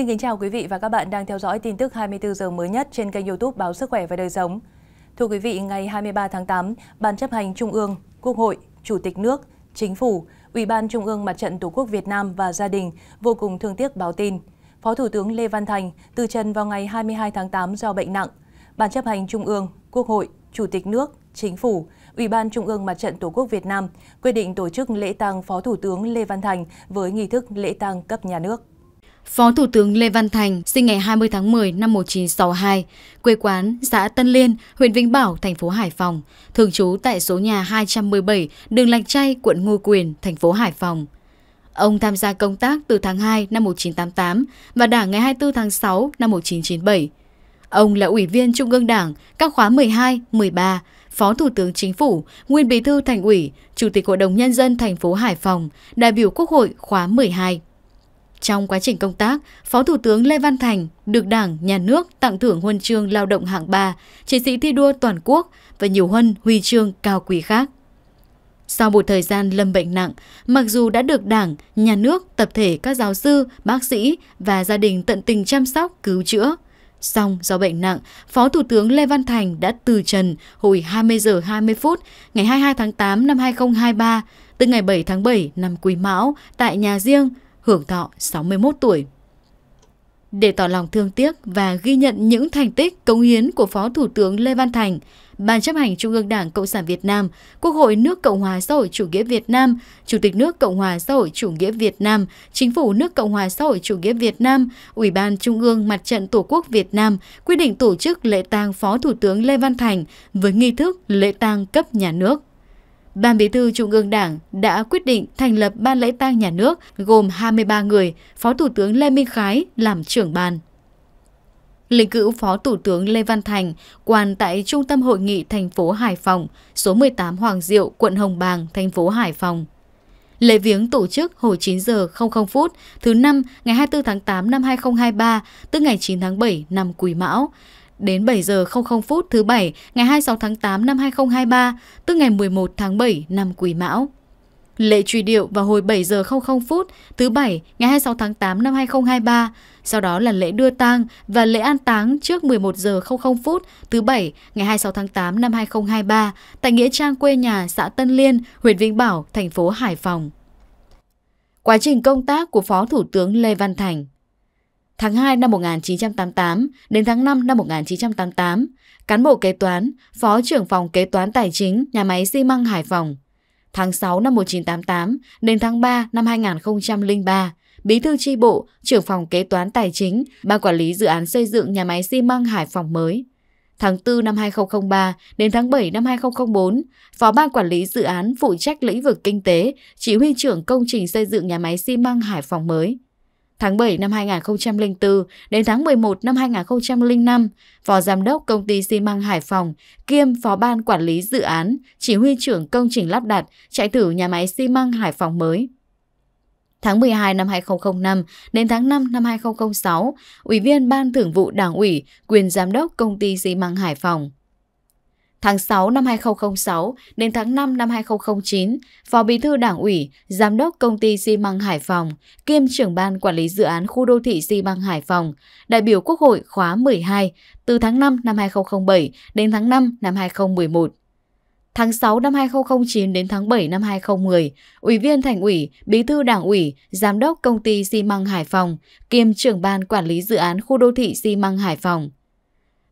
Xin kính chào quý vị và các bạn đang theo dõi tin tức 24 giờ mới nhất trên kênh youtube Báo Sức Khỏe và Đời Sống. Thưa quý vị, ngày 23 tháng 8, Ban chấp hành Trung ương, Quốc hội, Chủ tịch nước, Chính phủ, Ủy ban Trung ương Mặt trận Tổ quốc Việt Nam và gia đình vô cùng thương tiếc báo tin. Phó Thủ tướng Lê Văn Thành từ trần vào ngày 22 tháng 8 do bệnh nặng. Ban chấp hành Trung ương, Quốc hội, Chủ tịch nước, Chính phủ, Ủy ban Trung ương Mặt trận Tổ quốc Việt Nam quyết định tổ chức lễ tang Phó Thủ tướng Lê Văn Thành với nghi thức lễ tang cấp nhà nước. Phó Thủ tướng Lê Văn Thành sinh ngày 20 tháng 10 năm 1962, quê quán xã Tân Liên, huyện Vĩnh Bảo, thành phố Hải Phòng, thường trú tại số nhà 217, đường Lạch Chay, quận Ngô Quyền, thành phố Hải Phòng. Ông tham gia công tác từ tháng 2 năm 1988 và đảng ngày 24 tháng 6 năm 1997. Ông là Ủy viên Trung ương Đảng các khóa 12, 13, Phó Thủ tướng Chính phủ, Nguyên Bí thư Thành ủy, Chủ tịch Hội đồng Nhân dân thành phố Hải Phòng, đại biểu Quốc hội khóa 12. Trong quá trình công tác, Phó Thủ tướng Lê Văn Thành được Đảng, Nhà nước tặng thưởng huân chương lao động hạng 3, chiến sĩ thi đua toàn quốc và nhiều huân huy chương cao quý khác. Sau một thời gian lâm bệnh nặng, mặc dù đã được Đảng, Nhà nước, tập thể các giáo sư, bác sĩ và gia đình tận tình chăm sóc, cứu chữa, song do bệnh nặng, Phó Thủ tướng Lê Văn Thành đã từ trần hồi 20 giờ 20 phút ngày 22 tháng 8 năm 2023, từ ngày 7 tháng 7 năm Quý Mão tại nhà riêng hưởng thọ 61 tuổi. Để tỏ lòng thương tiếc và ghi nhận những thành tích cống hiến của Phó Thủ tướng Lê Văn Thành, Ban chấp hành Trung ương Đảng Cộng sản Việt Nam, Quốc hội nước Cộng hòa xã hội chủ nghĩa Việt Nam, Chủ tịch nước Cộng hòa xã hội chủ nghĩa Việt Nam, Chính phủ nước Cộng hòa xã hội chủ nghĩa Việt Nam, Ủy ban Trung ương Mặt trận Tổ quốc Việt Nam quyết định tổ chức lễ tang Phó Thủ tướng Lê Văn Thành với nghi thức lễ tang cấp nhà nước. Ban Bí thư Trung ương Đảng đã quyết định thành lập Ban lễ tang nhà nước gồm 23 người, Phó Thủ tướng Lê Minh Khái làm trưởng ban. Linh cữu Phó Thủ tướng Lê Văn Thành, quan tại Trung tâm Hội nghị thành phố Hải Phòng, số 18 Hoàng Diệu, quận Hồng Bàng, thành phố Hải Phòng. Lễ viếng tổ chức hồi 9 giờ 00 phút thứ năm ngày 24 tháng 8 năm 2023, tức ngày 9 tháng 7 năm Quý Mão, đến 7 giờ 00 phút thứ Bảy ngày 26 tháng 8 năm 2023, tức ngày 11 tháng 7 năm Quý Mão. Lễ truy điệu vào hồi 7 giờ 00 phút thứ Bảy ngày 26 tháng 8 năm 2023, sau đó là lễ đưa tang và lễ an táng trước 11 giờ 00 phút thứ Bảy ngày 26 tháng 8 năm 2023 tại Nghĩa Trang quê nhà xã Tân Liên, huyện Vĩnh Bảo, thành phố Hải Phòng. Quá trình công tác của Phó Thủ tướng Lê Văn Thành Tháng 2 năm 1988 đến tháng 5 năm 1988, cán bộ kế toán, phó trưởng phòng kế toán tài chính nhà máy xi măng Hải Phòng. Tháng 6 năm 1988 đến tháng 3 năm 2003, bí thư tri bộ, trưởng phòng kế toán tài chính, ban quản lý dự án xây dựng nhà máy xi măng Hải Phòng mới. Tháng 4 năm 2003 đến tháng 7 năm 2004, Phó Ban Quản lý Dự án phụ trách lĩnh vực kinh tế, chỉ huy trưởng công trình xây dựng nhà máy xi măng Hải Phòng mới. Tháng 7 năm 2004 đến tháng 11 năm 2005, Phó Giám đốc Công ty xi măng Hải Phòng kiêm Phó Ban Quản lý Dự án, Chỉ huy trưởng công trình lắp đặt, chạy thử nhà máy xi măng Hải Phòng mới. Tháng 12 năm 2005 đến tháng 5 năm 2006, Ủy viên Ban Thưởng vụ Đảng ủy, quyền Giám đốc Công ty xi măng Hải Phòng. Tháng 6 năm 2006 đến tháng 5 năm 2009, Phó Bí thư Đảng ủy, Giám đốc Công ty xi măng Hải Phòng, kiêm trưởng ban quản lý dự án khu đô thị xi măng Hải Phòng, đại biểu Quốc hội khóa 12 từ tháng 5 năm 2007 đến tháng 5 năm 2011. Tháng 6 năm 2009 đến tháng 7 năm 2010, Ủy viên Thành ủy, Bí thư Đảng ủy, Giám đốc Công ty xi măng Hải Phòng, kiêm trưởng ban quản lý dự án khu đô thị xi măng Hải Phòng.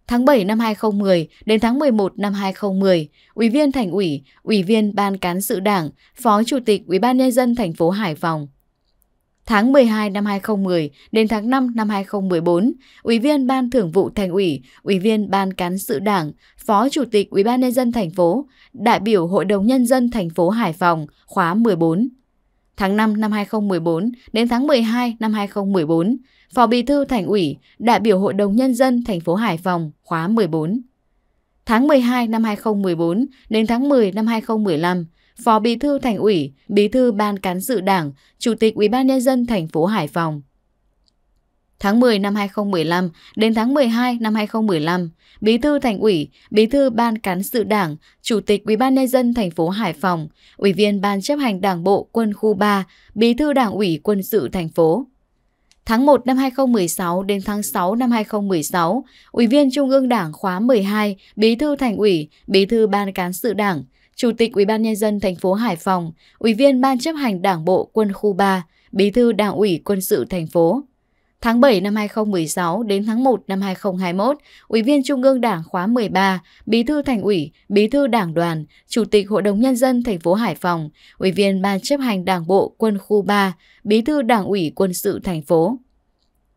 Tháng 7 năm 2010 đến tháng 11 năm 2010, Ủy viên Thành ủy, Ủy viên Ban Cán sự Đảng, Phó Chủ tịch Ủy ban Nhân dân thành phố Hải Phòng. Tháng 12 năm 2010 đến tháng 5 năm 2014, Ủy viên Ban Thường vụ Thành ủy, Ủy viên Ban Cán sự Đảng, Phó Chủ tịch Ủy ban Nhân dân thành phố, đại biểu Hội đồng Nhân dân thành phố Hải Phòng, khóa 14. Tháng 5 năm 2014 đến tháng 12 năm 2014, Phó Bí thư Thành ủy, đại biểu Hội đồng Nhân dân thành phố Hải Phòng, khóa 14. Tháng 12 năm 2014 đến tháng 10 năm 2015, Phó Bí thư Thành ủy, Bí thư Ban Cán sự Đảng, Chủ tịch Ủy ban nhân dân thành phố Hải Phòng. Tháng 10 năm 2015 đến tháng 12 năm 2015, Bí thư Thành ủy, Bí thư Ban cán sự Đảng, Chủ tịch ủy ban nhân dân thành phố Hải Phòng, Ủy viên Ban chấp hành Đảng bộ Quân khu 3, Bí thư Đảng ủy Quân sự thành phố. Tháng 1 năm 2016 đến tháng 6 năm 2016, Ủy viên Trung ương Đảng khóa 12, Bí thư Thành ủy, Bí thư Ban cán sự Đảng, Chủ tịch Ủy ban nhân dân thành phố Hải Phòng, Ủy viên Ban chấp hành Đảng bộ Quân khu 3, Bí thư Đảng ủy Quân sự thành phố. Tháng 7 năm 2016 đến tháng 1 năm 2021, Ủy viên Trung ương Đảng khóa 13, Bí thư Thành ủy, Bí thư Đảng đoàn, Chủ tịch Hội đồng Nhân dân thành phố Hải Phòng, Ủy viên Ban chấp hành Đảng bộ quân khu 3, Bí thư Đảng ủy quân sự thành phố.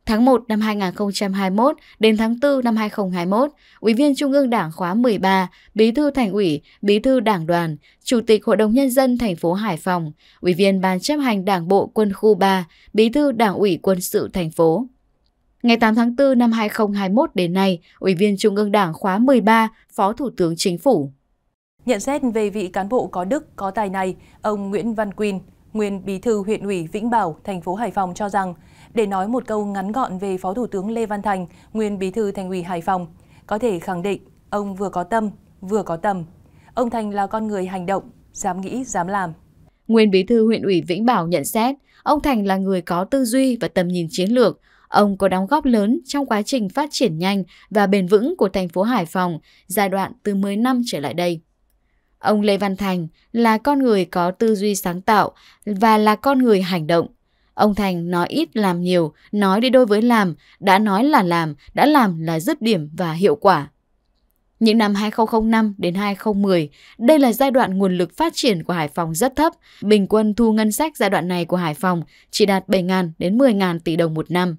Tháng 1 năm 2021 đến tháng 4 năm 2021, Ủy viên Trung ương Đảng khóa 13, Bí thư Thành ủy, Bí thư Đảng đoàn, Chủ tịch Hội đồng Nhân dân thành phố Hải Phòng, Ủy viên Ban chấp hành Đảng bộ quân khu 3, Bí thư Đảng ủy quân sự thành phố. Ngày 8 tháng 4 năm 2021 đến nay, Ủy viên Trung ương Đảng khóa 13, Phó Thủ tướng Chính phủ. Nhận xét về vị cán bộ có đức, có tài này, ông Nguyễn Văn Quyên, nguyên bí thư huyện ủy Vĩnh Bảo, thành phố Hải Phòng cho rằng – để nói một câu ngắn gọn về Phó Thủ tướng Lê Văn Thành, nguyên bí thư thành ủy Hải Phòng, có thể khẳng định ông vừa có tâm, vừa có tầm. Ông Thành là con người hành động, dám nghĩ, dám làm. Nguyên bí thư huyện ủy Vĩnh Bảo nhận xét, ông Thành là người có tư duy và tầm nhìn chiến lược, Ông có đóng góp lớn trong quá trình phát triển nhanh và bền vững của thành phố Hải Phòng giai đoạn từ 10 năm trở lại đây. Ông Lê Văn Thành là con người có tư duy sáng tạo và là con người hành động, Ông Thành nói ít làm nhiều, nói đi đôi với làm, đã nói là làm, đã làm là dứt điểm và hiệu quả. Những năm 2005 đến 2010, đây là giai đoạn nguồn lực phát triển của Hải Phòng rất thấp. Bình quân thu ngân sách giai đoạn này của Hải Phòng chỉ đạt 7.000 đến 10.000 tỷ đồng một năm.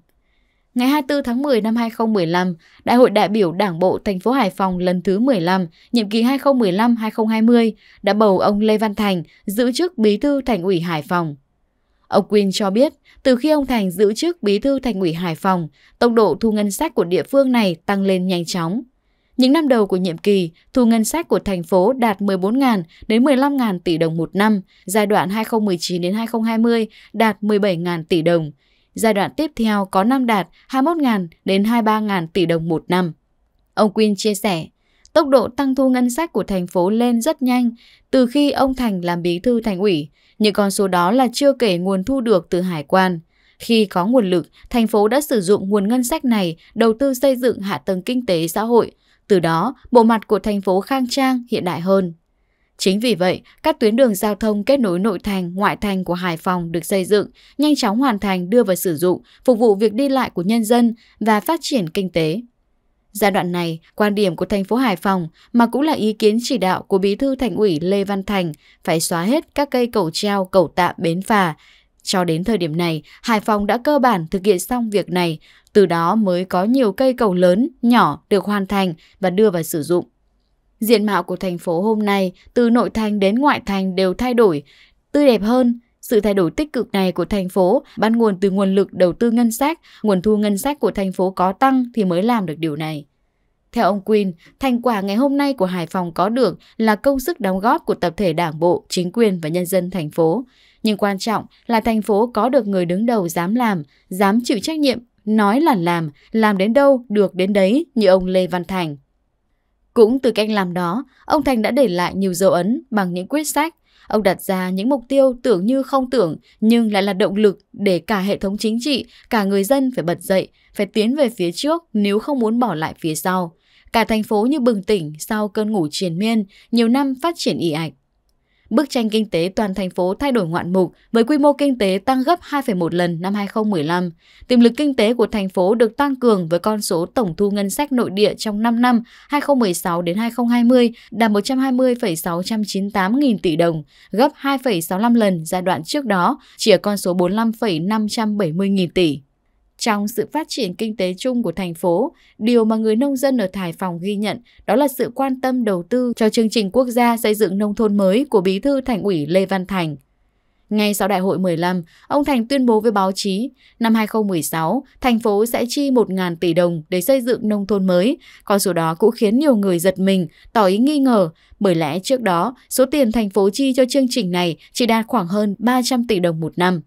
Ngày 24 tháng 10 năm 2015, Đại hội đại biểu Đảng bộ thành phố Hải Phòng lần thứ 15, nhiệm kỳ 2015-2020 đã bầu ông Lê Văn Thành giữ chức Bí thư Thành ủy Hải Phòng. Ông Quyên cho biết, từ khi ông Thành giữ chức bí thư thành ủy Hải Phòng, tốc độ thu ngân sách của địa phương này tăng lên nhanh chóng. Những năm đầu của nhiệm kỳ, thu ngân sách của thành phố đạt 14.000 đến 15.000 tỷ đồng một năm, giai đoạn 2019 đến 2020 đạt 17.000 tỷ đồng. Giai đoạn tiếp theo có năm đạt 21.000 đến 23.000 tỷ đồng một năm. Ông Quyên chia sẻ, tốc độ tăng thu ngân sách của thành phố lên rất nhanh từ khi ông Thành làm bí thư thành ủy, những con số đó là chưa kể nguồn thu được từ hải quan. Khi có nguồn lực, thành phố đã sử dụng nguồn ngân sách này đầu tư xây dựng hạ tầng kinh tế xã hội. Từ đó, bộ mặt của thành phố khang trang, hiện đại hơn. Chính vì vậy, các tuyến đường giao thông kết nối nội thành, ngoại thành của Hải Phòng được xây dựng, nhanh chóng hoàn thành đưa vào sử dụng, phục vụ việc đi lại của nhân dân và phát triển kinh tế. Giai đoạn này, quan điểm của thành phố Hải Phòng mà cũng là ý kiến chỉ đạo của bí thư thành ủy Lê Văn Thành phải xóa hết các cây cầu treo, cầu tạm bến phà. Cho đến thời điểm này, Hải Phòng đã cơ bản thực hiện xong việc này, từ đó mới có nhiều cây cầu lớn, nhỏ được hoàn thành và đưa vào sử dụng. Diện mạo của thành phố hôm nay từ nội thành đến ngoại thành đều thay đổi, tươi đẹp hơn, sự thay đổi tích cực này của thành phố bắt nguồn từ nguồn lực đầu tư ngân sách, nguồn thu ngân sách của thành phố có tăng thì mới làm được điều này. Theo ông Quinn, thành quả ngày hôm nay của Hải Phòng có được là công sức đóng góp của tập thể đảng bộ, chính quyền và nhân dân thành phố. Nhưng quan trọng là thành phố có được người đứng đầu dám làm, dám chịu trách nhiệm, nói là làm, làm đến đâu được đến đấy như ông Lê Văn Thành. Cũng từ cách làm đó, ông Thành đã để lại nhiều dấu ấn bằng những quyết sách, Ông đặt ra những mục tiêu tưởng như không tưởng nhưng lại là động lực để cả hệ thống chính trị, cả người dân phải bật dậy, phải tiến về phía trước nếu không muốn bỏ lại phía sau. Cả thành phố như bừng tỉnh sau cơn ngủ triền miên, nhiều năm phát triển y ạch. Bức tranh kinh tế toàn thành phố thay đổi ngoạn mục với quy mô kinh tế tăng gấp 2,1 lần năm 2015. Tiềm lực kinh tế của thành phố được tăng cường với con số tổng thu ngân sách nội địa trong 5 năm 2016 đến 2020 đạt 120,698 nghìn tỷ đồng, gấp 2,65 lần giai đoạn trước đó, chỉ ở con số 45,570 nghìn tỷ. Trong sự phát triển kinh tế chung của thành phố, điều mà người nông dân ở Hải Phòng ghi nhận đó là sự quan tâm đầu tư cho chương trình quốc gia xây dựng nông thôn mới của Bí thư Thành ủy Lê Văn Thành. Ngay sau đại hội 15, ông Thành tuyên bố với báo chí, năm 2016, thành phố sẽ chi 1.000 tỷ đồng để xây dựng nông thôn mới. Con số đó cũng khiến nhiều người giật mình, tỏ ý nghi ngờ, bởi lẽ trước đó, số tiền thành phố chi cho chương trình này chỉ đạt khoảng hơn 300 tỷ đồng một năm.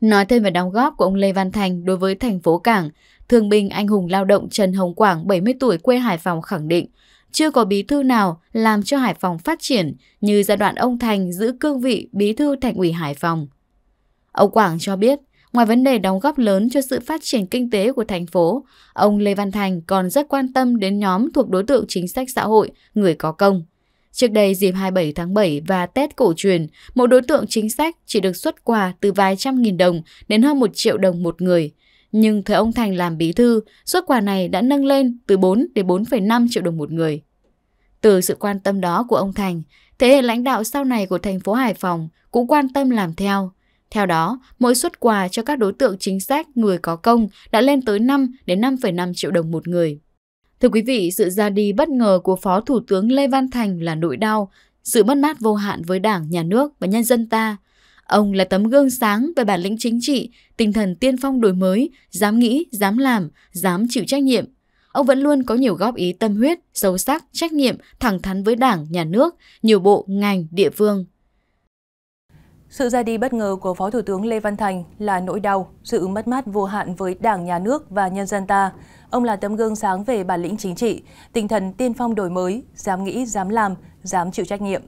Nói thêm về đóng góp của ông Lê Văn Thành đối với thành phố Cảng, thương binh anh hùng lao động Trần Hồng Quảng 70 tuổi quê Hải Phòng khẳng định, chưa có bí thư nào làm cho Hải Phòng phát triển như giai đoạn ông Thành giữ cương vị bí thư thành ủy Hải Phòng. Ông Quảng cho biết, ngoài vấn đề đóng góp lớn cho sự phát triển kinh tế của thành phố, ông Lê Văn Thành còn rất quan tâm đến nhóm thuộc đối tượng chính sách xã hội, người có công – Trước đây dịp 27 tháng 7 và Tết cổ truyền, một đối tượng chính sách chỉ được xuất quà từ vài trăm nghìn đồng đến hơn một triệu đồng một người. Nhưng thời ông Thành làm bí thư, xuất quà này đã nâng lên từ 4 đến 4,5 triệu đồng một người. Từ sự quan tâm đó của ông Thành, thế hệ lãnh đạo sau này của thành phố Hải Phòng cũng quan tâm làm theo. Theo đó, mỗi xuất quà cho các đối tượng chính sách người có công đã lên tới 5 đến 5,5 triệu đồng một người. Thưa quý vị, sự ra đi bất ngờ của Phó Thủ tướng Lê Văn Thành là nỗi đau, sự mất mát vô hạn với Đảng, Nhà nước và nhân dân ta. Ông là tấm gương sáng về bản lĩnh chính trị, tinh thần tiên phong đổi mới, dám nghĩ, dám làm, dám chịu trách nhiệm. Ông vẫn luôn có nhiều góp ý tâm huyết, sâu sắc, trách nhiệm, thẳng thắn với Đảng, Nhà nước, nhiều bộ, ngành, địa phương. Sự ra đi bất ngờ của Phó Thủ tướng Lê Văn Thành là nỗi đau, sự mất mát vô hạn với Đảng, Nhà nước và nhân dân ta. Ông là tấm gương sáng về bản lĩnh chính trị, tinh thần tiên phong đổi mới, dám nghĩ, dám làm, dám chịu trách nhiệm.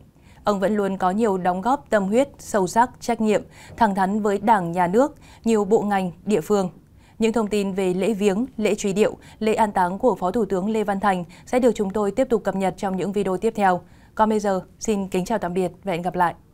Ông vẫn luôn có nhiều đóng góp tâm huyết, sâu sắc, trách nhiệm, thẳng thắn với Đảng, Nhà nước, nhiều bộ ngành, địa phương. Những thông tin về lễ viếng, lễ truy điệu, lễ an táng của Phó Thủ tướng Lê Văn Thành sẽ được chúng tôi tiếp tục cập nhật trong những video tiếp theo. Còn bây giờ, xin kính chào tạm biệt và hẹn gặp lại.